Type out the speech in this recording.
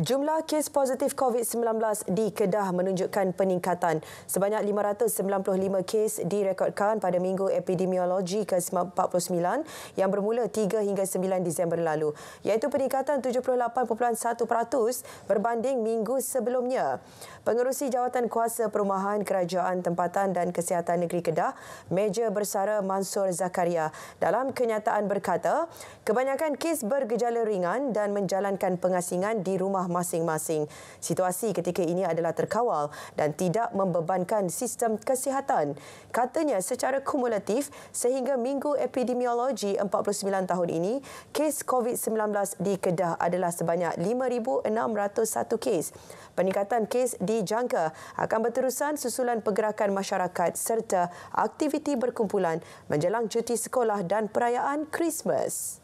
Jumlah kes positif COVID-19 di Kedah menunjukkan peningkatan. Sebanyak 595 kes direkodkan pada Minggu Epidemiologi ke-49 yang bermula 3 hingga 9 Disember lalu, iaitu peningkatan 78.1% berbanding minggu sebelumnya. Pengerusi Jawatan Kuasa Perumahan Kerajaan Tempatan dan Kesihatan Negeri Kedah, Meja Bersara Mansur Zakaria dalam kenyataan berkata, kebanyakan kes bergejala ringan dan menjalankan pengasingan di rumah rumah masing-masing. Situasi ketika ini adalah terkawal dan tidak membebankan sistem kesihatan. Katanya secara kumulatif sehingga minggu epidemiologi 49 tahun ini, kes COVID-19 di Kedah adalah sebanyak 5,601 kes. Peningkatan kes dijangka akan berterusan susulan pergerakan masyarakat serta aktiviti berkumpulan menjelang cuti sekolah dan perayaan Christmas.